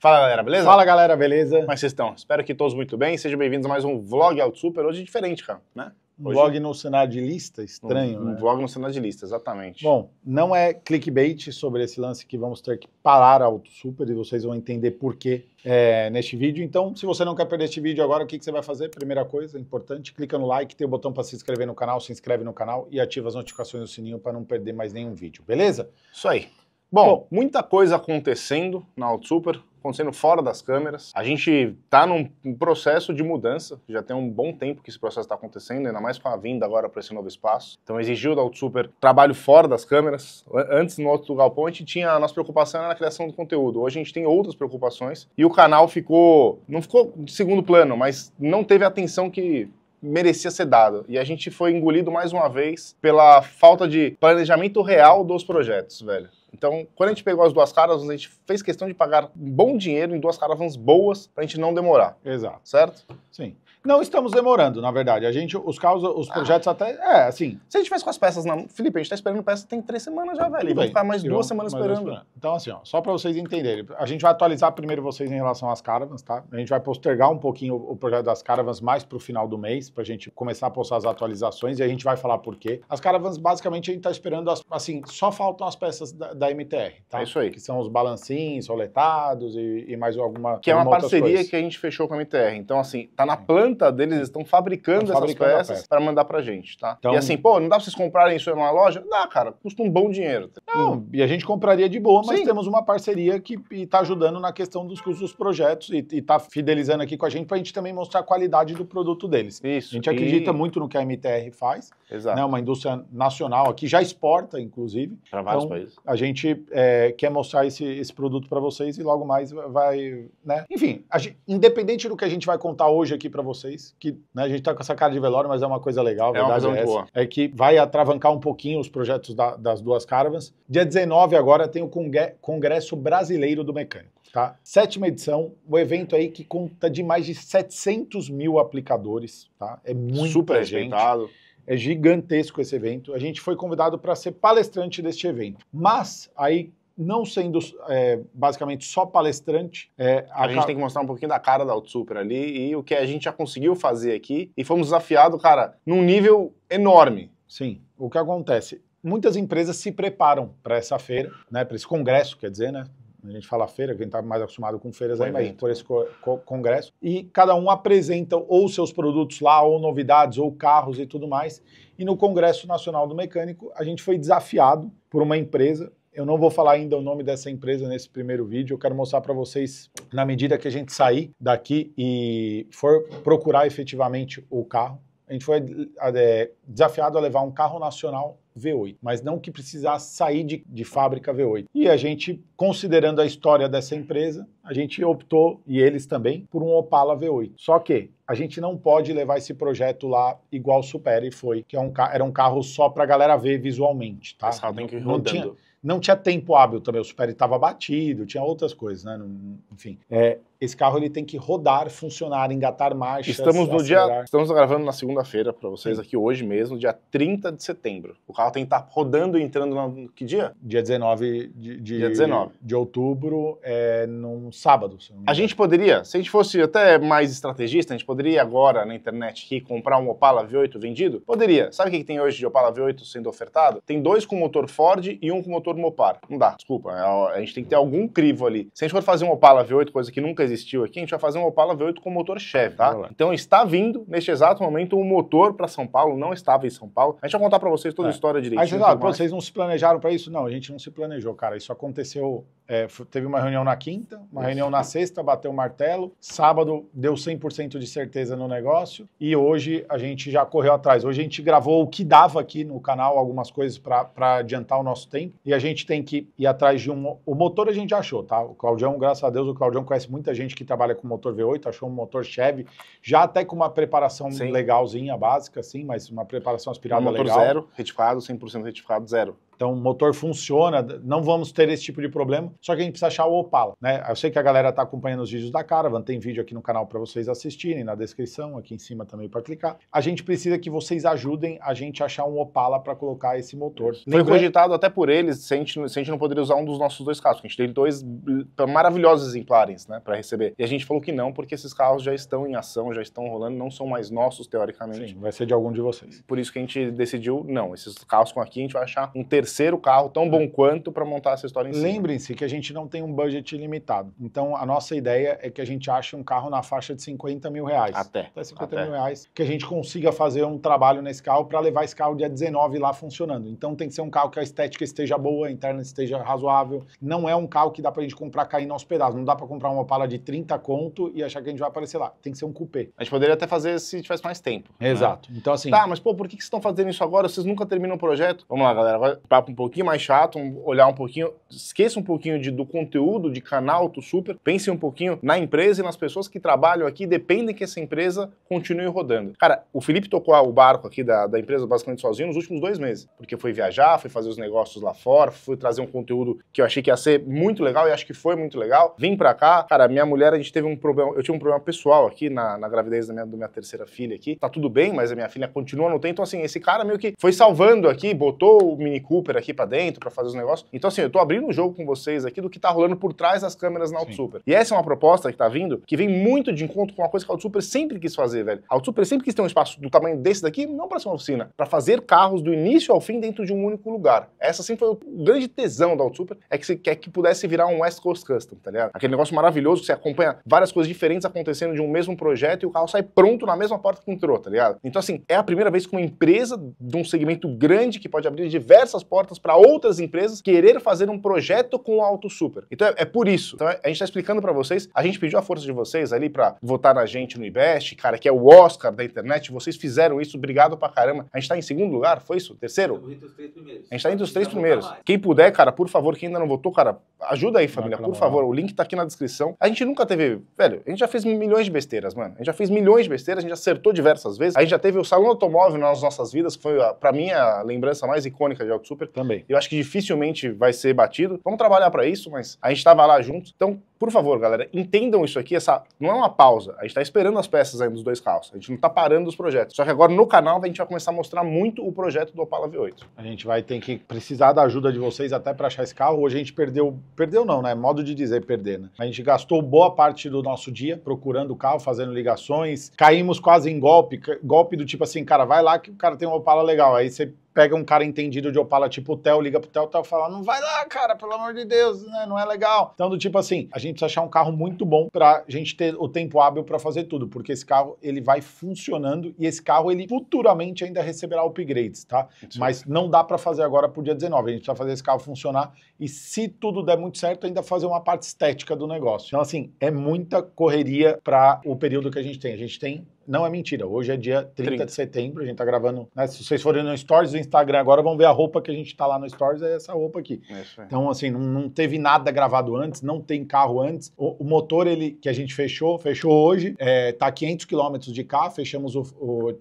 Fala galera, beleza? Fala galera, beleza? Mas é vocês estão? Espero que todos muito bem. Sejam bem-vindos a mais um vlog Alt Super. Hoje é diferente, cara, né? Hoje... vlog no cenário de lista? Estranho. Um, né? vlog no cenário de lista, exatamente. Bom, não é clickbait sobre esse lance que vamos ter que parar Auto Super e vocês vão entender por quê é, neste vídeo. Então, se você não quer perder este vídeo agora, o que, que você vai fazer? Primeira coisa, importante, clica no like, tem o botão para se inscrever no canal, se inscreve no canal e ativa as notificações do sininho para não perder mais nenhum vídeo, beleza? Isso aí. Bom, Bom muita coisa acontecendo na Auto Super acontecendo fora das câmeras. A gente está num processo de mudança, já tem um bom tempo que esse processo está acontecendo, ainda mais com a vinda agora para esse novo espaço. Então exigiu da Super trabalho fora das câmeras. Antes, no outro galpão, a gente tinha a nossa preocupação na criação do conteúdo. Hoje a gente tem outras preocupações e o canal ficou, não ficou de segundo plano, mas não teve a atenção que merecia ser dado. E a gente foi engolido mais uma vez pela falta de planejamento real dos projetos, velho. Então, quando a gente pegou as duas caravans, a gente fez questão de pagar um bom dinheiro em duas caravans boas para a gente não demorar. Exato. Certo? Sim. Não estamos demorando, na verdade. A gente, os carros, os ah. projetos ah. até. É, assim. Se a gente faz com as peças na. Felipe, a gente tá esperando peça tem três semanas já, velho. Vai ficar mais duas semanas esperando. esperando. Então, assim, ó, só para vocês entenderem. A gente vai atualizar primeiro vocês em relação às caravans, tá? A gente vai postergar um pouquinho o, o projeto das caravans mais pro final do mês, pra gente começar a postar as atualizações e a gente vai falar por quê. As caravans, basicamente, a gente tá esperando, as, assim, só faltam as peças da, da MTR, tá? É isso aí. Que são os balancinhos, soletados e, e mais alguma. Que é uma parceria que a gente fechou com a MTR. Então, assim, tá na plana planta deles, estão fabricando, fabricando essas peças para mandar pra gente, tá? Então... E assim, pô, não dá pra vocês comprarem isso em uma loja? Dá, cara, custa um bom dinheiro. Tá? Não, uhum. e a gente compraria de boa, mas Sim. temos uma parceria que está ajudando na questão dos custos dos projetos e está fidelizando aqui com a gente para a gente também mostrar a qualidade do produto deles. Isso. A gente e... acredita muito no que a MTR faz. Exato. Né, uma indústria nacional aqui, já exporta, inclusive. Para vários então, países. A gente é, quer mostrar esse, esse produto para vocês e logo mais vai. Né? Enfim, gente, independente do que a gente vai contar hoje aqui para vocês, que né, a gente está com essa cara de velório, mas é uma coisa legal, é verdade uma coisa é, essa, boa. é que vai atravancar um pouquinho os projetos da, das duas caravans. Dia 19 agora tem o Congresso Brasileiro do Mecânico. Tá? Sétima edição, o um evento aí que conta de mais de 700 mil aplicadores. Tá? É muito Super gente. É gigantesco esse evento. A gente foi convidado para ser palestrante deste evento. Mas aí não sendo é, basicamente só palestrante. É, a, a gente ca... tem que mostrar um pouquinho da cara da Outsuper ali e o que a gente já conseguiu fazer aqui. E fomos desafiados, cara, num nível enorme. Sim. O que acontece? muitas empresas se preparam para essa feira, né, para esse congresso, quer dizer, né? A gente fala feira, quem está mais acostumado com feiras aí, mas por né. esse co co congresso. E cada um apresenta ou seus produtos lá, ou novidades, ou carros e tudo mais. E no Congresso Nacional do Mecânico, a gente foi desafiado por uma empresa. Eu não vou falar ainda o nome dessa empresa nesse primeiro vídeo. Eu quero mostrar para vocês, na medida que a gente sair daqui e for procurar efetivamente o carro, a gente foi é, desafiado a levar um carro nacional V8, mas não que precisasse sair de, de fábrica V8. E a gente, considerando a história dessa empresa, a gente optou, e eles também, por um Opala V8. Só que a gente não pode levar esse projeto lá igual Super e foi, que é um, era um carro só para a galera ver visualmente, tá? Pessoal, tem que ir rodando. Não tinha, não tinha tempo hábil também, o Super estava batido, tinha outras coisas, né? Não, enfim, é, esse carro ele tem que rodar, funcionar, engatar marchas. Estamos no acelerar. dia, estamos gravando na segunda-feira para vocês Sim. aqui hoje mesmo, dia 30 de setembro. O carro tem que estar tá rodando e entrando no, que dia? Dia 19 de, de, dia 19. de outubro, é, num sábado. a gente poderia, se a gente fosse até mais estrategista, a gente poderia agora na internet aqui comprar um Opala V8 vendido? Poderia. Sabe o que, que tem hoje de Opala V8 sendo ofertado? Tem dois com motor Ford e um com motor Mopar. Não dá, desculpa. É a gente tem que ter algum crivo ali. Se a gente for fazer um Opala V8, coisa que nunca existiu aqui, a gente vai fazer um Opala V8 com motor Chevy, tá? Então está vindo, neste exato momento, o um motor para São Paulo, não estava em São Paulo. A gente vai contar para vocês toda é. a história direitinho. Aí vocês, vocês não se planejaram para isso? Não, a gente não se planejou, cara. Isso aconteceu é, teve uma reunião na quinta, uma reunião na sexta, bateu o martelo. Sábado deu 100% de certeza no negócio. E hoje a gente já correu atrás. Hoje a gente gravou o que dava aqui no canal, algumas coisas para adiantar o nosso tempo. E a gente tem que ir atrás de um. O motor a gente achou, tá? O Claudião, graças a Deus, o Claudião conhece muita gente que trabalha com motor V8, achou um motor Chevy, já até com uma preparação Sim. legalzinha, básica, assim, mas uma preparação aspirada um motor legal. zero, retificado, 100% retificado, zero. Então, o motor funciona, não vamos ter esse tipo de problema, só que a gente precisa achar o Opala, né? Eu sei que a galera está acompanhando os vídeos da Caravan, tem vídeo aqui no canal para vocês assistirem, na descrição, aqui em cima também para clicar. A gente precisa que vocês ajudem a gente a achar um Opala para colocar esse motor. Foi Lembra... cogitado até por eles, se a, gente, se a, gente, não poderia usar um dos nossos dois carros, porque a gente tem dois eh, maravilhosos exemplares, né, para receber. E a gente falou que não, porque esses carros já estão em ação, já estão rolando, não são mais nossos, teoricamente. Sim, vai ser de algum de vocês. Por isso que a gente decidiu, não, esses carros com aqui a gente vai achar um terceiro terceiro carro tão é. bom quanto para montar essa história em cima. Lembrem-se que a gente não tem um budget ilimitado. Então, a nossa ideia é que a gente ache um carro na faixa de 50 mil reais. Até. Até 50 até. mil reais. Que a gente consiga fazer um trabalho nesse carro para levar esse carro dia 19 lá funcionando. Então, tem que ser um carro que a estética esteja boa, a interna esteja razoável. Não é um carro que dá para a gente comprar caindo aos pedaços. Não dá para comprar uma pala de 30 conto e achar que a gente vai aparecer lá. Tem que ser um coupé. A gente poderia até fazer se tivesse mais tempo. Né? Exato. Né? Então, assim... Tá, mas pô, por que, que vocês estão fazendo isso agora? Vocês nunca terminam o projeto? Vamos lá, galera papo um pouquinho mais chato, um, olhar um pouquinho, esqueça um pouquinho de, do conteúdo de canal do Super, pense um pouquinho na empresa e nas pessoas que trabalham aqui, dependem que essa empresa continue rodando. Cara, o Felipe tocou o barco aqui da, da empresa basicamente sozinho nos últimos dois meses, porque foi viajar, foi fazer os negócios lá fora, foi trazer um conteúdo que eu achei que ia ser muito legal e acho que foi muito legal. Vim pra cá, cara, minha mulher, a gente teve um problema, eu tive um problema pessoal aqui na, na gravidez da minha, da minha terceira filha aqui, tá tudo bem, mas a minha filha continua no tempo, então assim, esse cara meio que foi salvando aqui, botou o Mini Cooper Super aqui para dentro para fazer os negócios. Então, assim, eu tô abrindo um jogo com vocês aqui do que tá rolando por trás das câmeras na Auto Super. E essa é uma proposta que tá vindo que vem muito de encontro com uma coisa que a Auto Super sempre quis fazer, velho. A Auto Super sempre quis ter um espaço do tamanho desse daqui, não para ser uma oficina, para fazer carros do início ao fim dentro de um único lugar. Essa sempre assim, foi o grande tesão da Auto Super, é que, você que, é que pudesse virar um West Coast Custom, tá ligado? Aquele negócio maravilhoso que você acompanha várias coisas diferentes acontecendo de um mesmo projeto e o carro sai pronto na mesma porta que entrou, tá ligado? Então, assim, é a primeira vez que uma empresa de um segmento grande que pode abrir diversas portas para outras empresas querer fazer um projeto com o Auto Super. Então é, é por isso. Então, a gente está explicando para vocês, a gente pediu a força de vocês ali para votar na gente no IBEST, cara, que é o Oscar da internet, vocês fizeram isso, obrigado pra caramba. A gente está em segundo lugar, foi isso? Terceiro? entre os três primeiros. A gente está entre os três primeiros. Quem puder, cara, por favor, quem ainda não votou, cara, ajuda aí, família, por favor. O link tá aqui na descrição. A gente nunca teve, velho, a gente já fez milhões de besteiras, mano. A gente já fez milhões de besteiras, a gente acertou diversas vezes. A gente já teve o salão automóvel nas nossas vidas, que foi, pra mim, a lembrança mais icônica de Auto super. Também. Eu acho que dificilmente vai ser batido. Vamos trabalhar para isso, mas a gente estava lá juntos. Então, por favor, galera, entendam isso aqui. Essa não é uma pausa. A gente está esperando as peças dos dois carros. A gente não está parando os projetos. Só que agora no canal a gente vai começar a mostrar muito o projeto do Opala V8. A gente vai ter que precisar da ajuda de vocês até para achar esse carro. Hoje a gente perdeu, perdeu não, né? Modo de dizer perder, né? A gente gastou boa parte do nosso dia procurando o carro, fazendo ligações. Caímos quase em golpe, golpe do tipo assim, cara, vai lá que o cara tem um Opala legal. Aí você pega um cara entendido de Opala, tipo o Theo, liga pro Theo, o Theo fala, não vai lá, cara, pelo amor de Deus, né, não é legal. Então, do tipo assim, a gente precisa achar um carro muito bom pra gente ter o tempo hábil para fazer tudo, porque esse carro, ele vai funcionando e esse carro, ele futuramente ainda receberá upgrades, tá? Sim. Mas não dá para fazer agora pro dia 19, a gente precisa fazer esse carro funcionar e se tudo der muito certo, ainda fazer uma parte estética do negócio. Então, assim, é muita correria para o período que a gente tem. A gente tem não é mentira. Hoje é dia 30, 30. de setembro, a gente tá gravando. Né? Se vocês forem no Stories do Instagram agora, vão ver a roupa que a gente tá lá no Stories, é essa roupa aqui. É então, assim, não, não, teve nada gravado antes, não tem carro antes. O, o motor ele que a gente fechou, fechou hoje, é, tá 500 quilômetros de cá, fechamos o, o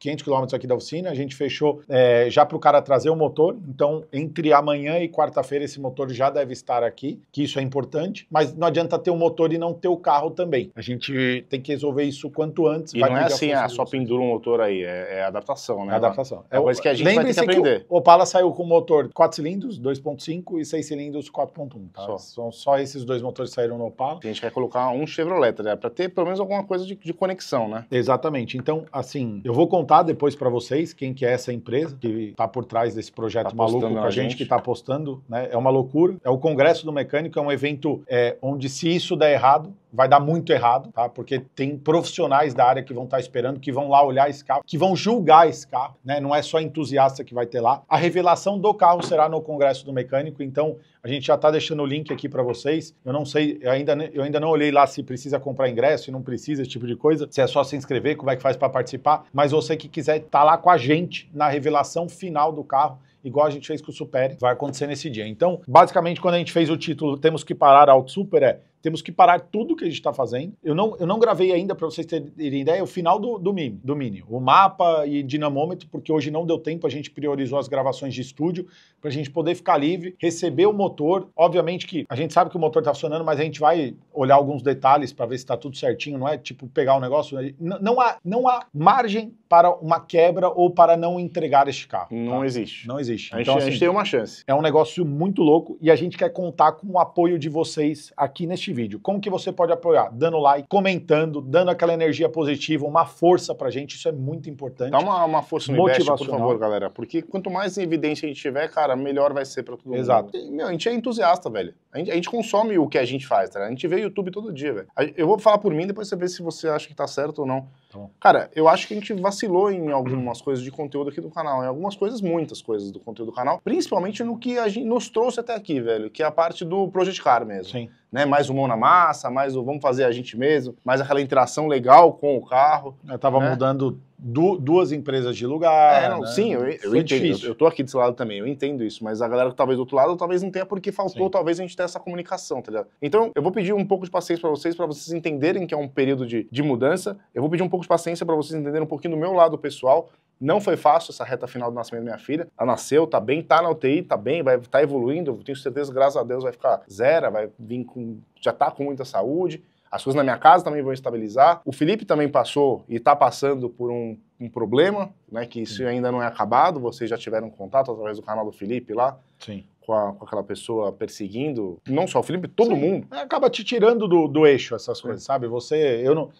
500 quilômetros aqui da oficina, a gente fechou é, já pro cara trazer o motor. Então, entre amanhã e quarta-feira, esse motor já deve estar aqui, que isso é importante, mas não adianta ter o motor e não ter o carro também. A gente tem que resolver isso quanto antes. E vai não é assim, ah, só pendura um motor aí. É, é adaptação, né? É adaptação. É coisa que a gente vai ter que aprender. Que o Opala saiu com motor 4 cilindros, 2.5 e 6 cilindros 4.1, tá? Só. São só esses dois motores que saíram no Opala. A gente quer colocar um Chevrolet, né? Pra ter pelo menos alguma coisa de, de conexão, né? Exatamente. Então, assim, eu vou contar depois para vocês quem que é essa empresa que tá por trás desse projeto tá maluco com a gente, gente, que tá apostando, né? É uma loucura. É o Congresso do Mecânico, é um evento é, onde se isso der errado, vai dar muito errado, tá? Porque tem profissionais da área que vão estar esperando, que vão lá olhar esse carro, que vão julgar esse carro, né? Não é só entusiasta que vai ter lá. A revelação do carro será no Congresso do Mecânico, então a gente já está deixando o link aqui para vocês. Eu não sei, eu ainda, eu ainda não olhei lá se precisa comprar ingresso, se não precisa, esse tipo de coisa, se é só se inscrever, como é que faz para participar, mas você que quiser estar tá lá com a gente na revelação final do carro, igual a gente fez com o Super, vai acontecer nesse dia. Então, basicamente, quando a gente fez o título Temos que Parar alto Super, é temos que parar tudo que a gente está fazendo. Eu não, eu não gravei ainda, para vocês terem ideia, é o final do, do, mini, do Mini. O mapa e dinamômetro, porque hoje não deu tempo, a gente priorizou as gravações de estúdio, para a gente poder ficar livre, receber o motor. Obviamente que a gente sabe que o motor está funcionando, mas a gente vai olhar alguns detalhes para ver se está tudo certinho, não é? Tipo, pegar o um negócio. Não, né? não, há, não há margem para uma quebra ou para não entregar este carro. Não tá? existe. Não existe existe. A gente, então, assim, a gente tem uma chance. É um negócio muito louco e a gente quer contar com o apoio de vocês aqui neste vídeo. Como que você pode apoiar? Dando like, comentando, dando aquela energia positiva, uma força pra gente, isso é muito importante. Dá uma, uma força no investe, por favor, galera, porque quanto mais evidência a gente tiver, cara, melhor vai ser pra todo Exato. mundo. Exato. a gente é entusiasta, velho. A gente, a gente, consome o que a gente faz, tá? A gente vê YouTube todo dia, velho. Eu vou falar por mim, depois você vê se você acha que tá certo ou não. Então, Cara, eu acho que a gente vacilou em algumas coisas de conteúdo aqui do canal, em algumas coisas, muitas coisas do conteúdo do canal, principalmente no que a gente nos trouxe até aqui, velho, que é a parte do Project Car mesmo. Sim né? Mais o mão na massa, mais o vamos fazer a gente mesmo, mais aquela interação legal com o carro. Eu tava né? mudando du duas empresas de lugar. É, não, né? Sim, eu, eu entendo. Difícil. Eu, tô aqui desse lado também, eu entendo isso, mas a galera que tá talvez do outro lado talvez não tenha porque faltou, sim. talvez a gente tenha essa comunicação, tá ligado? Então, eu vou pedir um pouco de paciência para vocês, para vocês entenderem que é um período de, de mudança. Eu vou pedir um pouco de paciência para vocês entenderem um pouquinho do meu lado pessoal, não foi fácil essa reta final do nascimento da minha filha. Ela nasceu, tá bem, tá na UTI, tá bem, vai tá evoluindo. Tenho certeza, graças a Deus, vai ficar zero, vai vir com. já tá com muita saúde. As coisas na minha casa também vão estabilizar. O Felipe também passou e está passando por um, um, problema, né? Que isso Sim. ainda não é acabado. Vocês já tiveram contato através do canal do Felipe lá. Sim. Com, a, com, aquela pessoa perseguindo, não só o Felipe, todo Sim. mundo. É, acaba te tirando do, do eixo essas coisas, Sim. É. sabe? Você, eu não.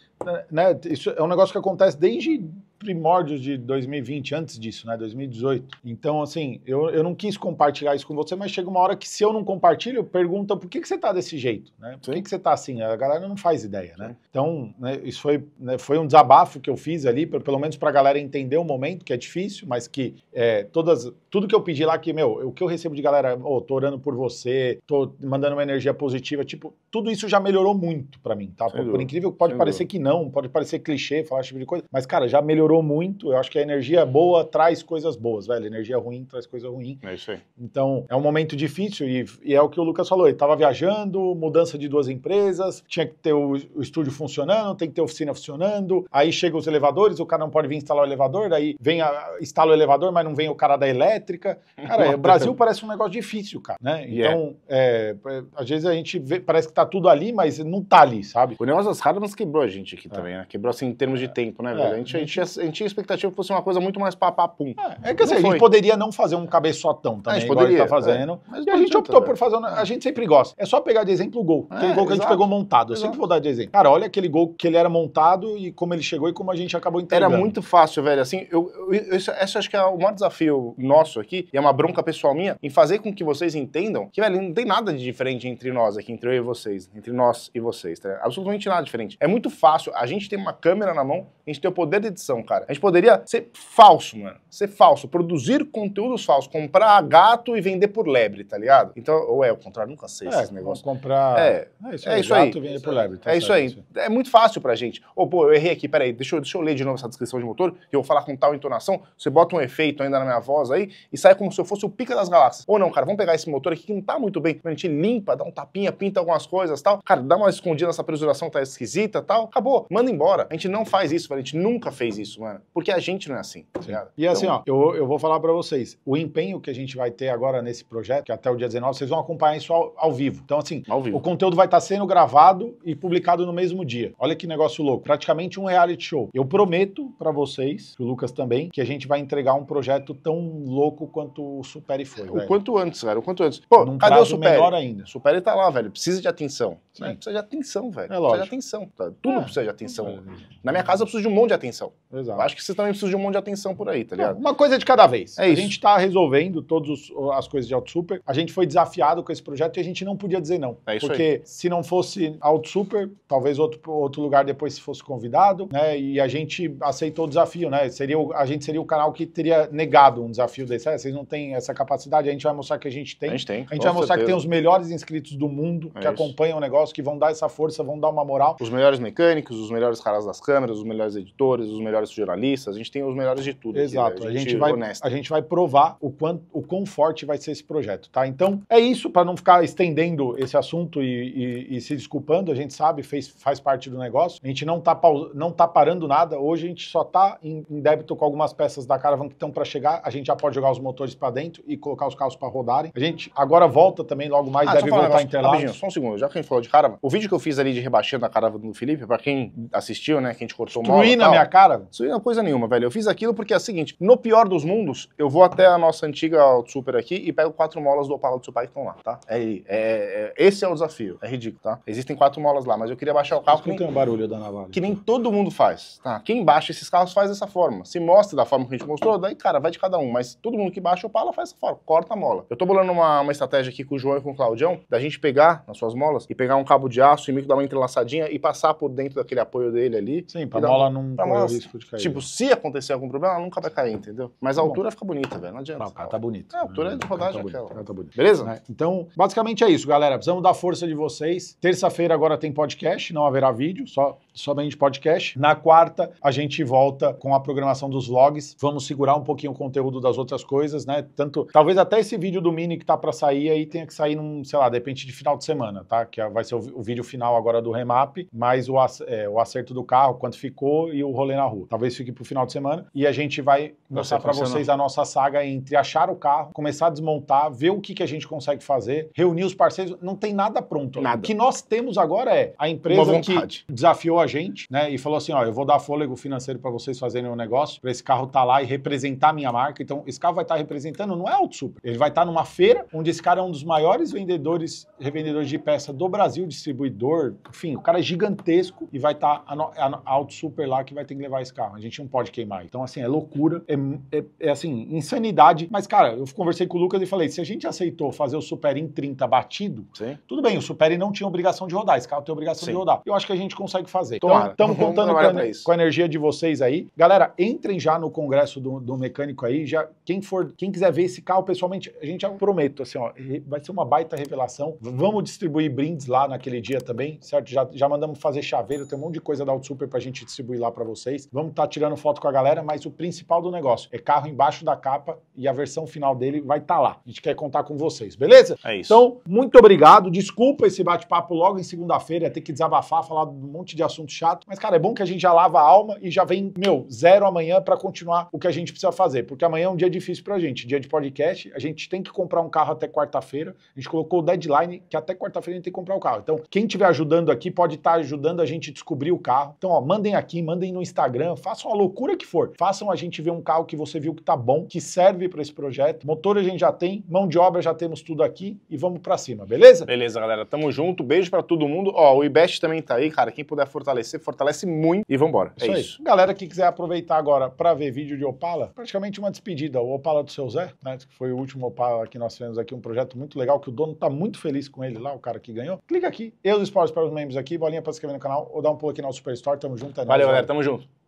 Né, isso é um negócio que acontece desde primórdios de 2020, antes disso, né? 2018. Então, assim, eu, eu não quis compartilhar isso com você, mas chega uma hora que se eu não compartilho, pergunta por que, que você tá desse jeito, né? Por que, que você tá assim? A galera não faz ideia, né? Sim. Então, né, isso foi, né, foi um desabafo que eu fiz ali, pelo menos pra galera entender o momento, que é difícil, mas que é, todas, tudo que eu pedi lá, que, meu, o que eu recebo de galera, ô, oh, tô orando por você, tô mandando uma energia positiva, tipo, tudo isso já melhorou muito para mim, tá? Por, por, incrível que pode Sem parecer dúvida. que não, pode parecer clichê, falar esse tipo de coisa, mas, cara, já melhorou melhorou muito. Eu acho que a energia boa traz coisas boas, velho. Energia ruim traz coisa ruim. É isso aí. Então, é um momento difícil e, e é o que o Lucas falou. Ele estava viajando, mudança de duas empresas, tinha que ter o, o, estúdio funcionando, tem que ter a oficina funcionando. Aí chegam os elevadores, o cara não pode vir instalar o elevador, daí vem a, instala o elevador, mas não vem o cara da elétrica. Cara, o Brasil parece um negócio difícil, cara, né? Então, yeah. É. É, é, às vezes a gente vê, parece que tá tudo ali, mas não tá ali, sabe? O negócio das Harmans quebrou a gente aqui é. também, né? Quebrou assim em termos de é. tempo, né, É. A gente, a gente ia, a gente tinha expectativa que fosse uma coisa muito mais papapum. É, é que assim, a gente poderia não fazer um cabeçotão também, a gente poderia, igual tá fazendo. É. Mas e a gente optou por fazer. A gente sempre gosta. É só pegar de exemplo o gol. É, aquele gol que exato. a gente pegou montado. Eu exato. sempre vou dar de exemplo. Cara, olha aquele gol que ele era montado e como ele chegou e como a gente acabou entregando. Era muito fácil, velho. Assim, eu, eu, esse acho que é o maior desafio nosso aqui, e é uma bronca pessoal minha, em fazer com que vocês entendam que, velho, não tem nada de diferente entre nós aqui, entre eu e vocês, entre nós e vocês, tá? Absolutamente nada diferente. É muito fácil. A gente tem uma câmera na mão, a gente tem o poder de edição, cara cara. A gente poderia ser falso, mano. Ser falso, produzir conteúdos falsos, comprar gato e vender por lebre, tá ligado? Então, ou é o contrário, nunca sei é, esses negócio. Comprar. É, é isso, é, é aí. vender por lebre. Tá é certo. É isso aí. É muito fácil pra gente. Ô, oh, pô, eu errei aqui, peraí, deixa eu, deixa eu ler de novo essa descrição de motor e eu vou falar com tal entonação. Você bota um efeito ainda na minha voz aí e sai como se eu fosse o pica das galáxias. Ou não, cara, vamos pegar esse motor aqui que não tá muito bem. A gente limpa, dá um tapinha, pinta algumas coisas tal. Cara, dá uma escondida nessa presuração tá esquisita tal. Acabou, manda embora. A gente não faz isso, velho. a gente nunca fez isso. Porque a gente não é assim, tá ligado? E assim, então... assim, ó, eu, eu vou falar para vocês, o empenho que a gente vai ter agora nesse projeto, que é até o dia 19, vocês vão acompanhar isso ao, ao vivo. Então, assim, vivo. o conteúdo vai estar tá sendo gravado e publicado no mesmo dia. Olha que negócio louco. Praticamente um reality show. Eu prometo para vocês, o Lucas também, que a gente vai entregar um projeto tão louco quanto o Superi foi. O velho. quanto antes, cara. O quanto antes. Pô, Num cadê o Superi? melhor ainda. O Superi tá lá, velho. Precisa de atenção. Né? Precisa de atenção, velho. É lógico. Precisa de atenção. Tá, tudo é. precisa de atenção. É. Na minha casa eu preciso de um monte de atenção. É. Exato. Eu acho que você também precisa de um monte de atenção por aí, tá ligado? Uma coisa é de cada vez. É a isso. gente está resolvendo todas as coisas de AutoSuper. A gente foi desafiado com esse projeto e a gente não podia dizer não. É isso porque aí. se não fosse AutoSuper, talvez outro, outro lugar depois fosse convidado, né? E a gente aceitou o desafio, né? Seria, a gente seria o canal que teria negado um desafio desse. É, vocês não têm essa capacidade, a gente vai mostrar que a gente tem. A gente tem. A gente vai certeza. mostrar que tem os melhores inscritos do mundo é que isso. acompanham o negócio, que vão dar essa força, vão dar uma moral. Os melhores mecânicos, os melhores caras das câmeras, os melhores editores, os melhores nossos jornalistas, a gente tem os melhores de tudo. Exato, aqui, né? a, gente a, gente vai, honesta. a gente vai provar o, quanto, o quão forte vai ser esse projeto, tá? Então, é isso, para não ficar estendendo esse assunto e, e, e, se desculpando, a gente sabe, fez, faz parte do negócio, a gente não tá, não tá parando nada, hoje a gente só tá em, em débito com algumas peças da Caravan que estão para chegar, a gente já pode jogar os motores para dentro e colocar os carros para rodarem. A gente agora volta também, logo mais ah, deve voltar a Interlagos. Só um segundo, já que a gente falou de Caravan, o vídeo que eu fiz ali de rebaixando a Caravan do Felipe, para quem assistiu, né, que a gente cortou mal. Destruir na minha cara? isso. não é coisa nenhuma, velho. Eu fiz aquilo porque é o seguinte: no pior dos mundos, eu vou até a nossa antiga super aqui e pego quatro molas do Opala do seu pai que estão lá, tá? É, é, é, esse é o desafio. É ridículo, tá? Existem quatro molas lá, mas eu queria baixar o carro. Que nem, um barulho da navalha. Que nem todo mundo faz, tá? Quem baixa esses carros faz dessa forma. Se mostra da forma que a gente mostrou, daí, cara, vai de cada um. Mas todo mundo que baixa o Opala faz dessa forma. Corta a mola. Eu tô bolando uma, uma estratégia aqui com o João e com o Claudião da gente pegar nas suas molas e pegar um cabo de aço e meio que dar uma entrelaçadinha e passar por dentro daquele apoio dele ali. Sim, pra mola não correr risco de cair. Tipo, se acontecer algum problema, ela nunca vai cair, entendeu? Mas a altura fica bonita, velho. Não adianta. Não, o cara tá bonito. É, a altura é de tá rodagem tá aquela. tá bonito. Beleza? É, então, basicamente é isso, galera. Precisamos da força de vocês. Terça-feira agora tem podcast, não haverá vídeo, só somente podcast. Na quarta, a gente volta com a programação dos vlogs. Vamos segurar um pouquinho o conteúdo das outras coisas, né? Tanto, talvez até esse vídeo do Mini que tá para sair aí tenha que sair num, sei lá, de repente de final de semana, tá? Que é, vai ser o, o vídeo final agora do remap, mais o, é, o acerto do carro, quanto ficou e o rolê na rua. Talvez tá talvez fique para o final de semana, e a gente vai mostrar para vocês a nossa saga entre achar o carro, começar a desmontar, ver o que, que a gente consegue fazer, reunir os parceiros. Não tem nada pronto. Nada. O que nós temos agora é a empresa que desafiou a gente né, e falou assim: ó, eu vou dar fôlego financeiro para vocês fazerem um negócio, para esse carro estar tá lá e representar a minha marca. Então, esse carro vai estar tá representando, não é Auto Super, ele vai estar tá numa feira onde esse cara é um dos maiores vendedores, revendedores de peça do Brasil, distribuidor, enfim, o cara é gigantesco e vai estar tá a, a, a Auto Super lá que vai ter que levar esse carro. A gente não pode queimar. Então, assim, é loucura, é, é, é assim, insanidade. Mas, cara, eu conversei com o Lucas e falei: se a gente aceitou fazer o Super em 30 batido, Sim. tudo bem, o Super não tinha obrigação de rodar, esse carro tem obrigação Sim. de rodar. Eu acho que a gente consegue fazer. Então, estamos contando com a, com a energia de vocês aí. Galera, entrem já no congresso do, do mecânico aí. Já, quem for, quem quiser ver esse carro pessoalmente, a gente já prometo, assim, ó, vai ser uma baita revelação. Vamos distribuir brindes lá naquele dia também, certo? Já, já mandamos fazer chaveiro, tem um monte de coisa da Auto Super pra gente distribuir lá para vocês. Vamos estar tá estar tá tirando foto com a galera, mas o principal do negócio é carro embaixo da capa e a versão final dele vai estar tá lá. A gente quer contar com vocês, beleza? É isso. Então, muito obrigado. Desculpa esse bate-papo logo em segunda-feira, ter que desabafar, falar um monte de assunto chato. Mas, cara, é bom que a gente já lava a alma e já vem, meu, zero amanhã para continuar o que a gente precisa fazer. Porque amanhã é um dia difícil pra gente. Dia de podcast, a gente tem que comprar um carro até quarta-feira. A gente colocou o deadline que até quarta-feira a gente tem que comprar o carro. Então, quem estiver ajudando aqui pode estar tá ajudando a gente descobrir o carro. Então, ó, mandem aqui, mandem no Instagram, façam façam a loucura que for. Façam a gente ver um carro que você viu que tá bom, que serve para esse projeto. Motor a gente já tem, mão de obra já temos tudo aqui e vamos para cima, beleza? Beleza, galera. Tamo junto. Beijo para todo mundo. Ó, o IBEST também tá aí, cara. Quem puder fortalecer, fortalece muito e vambora. Isso é isso. Galera que quiser aproveitar agora para ver vídeo de Opala, praticamente uma despedida. O Opala do seu Zé, né? Que foi o último Opala que nós fizemos aqui, um projeto muito legal que o dono tá muito feliz com ele lá, o cara que ganhou. Clica aqui. Eu do spoilers para os membros aqui, bolinha para se inscrever no canal ou dá um pulo aqui no Super Store. Tamo junto. É Valeu, galera. Tamo junto.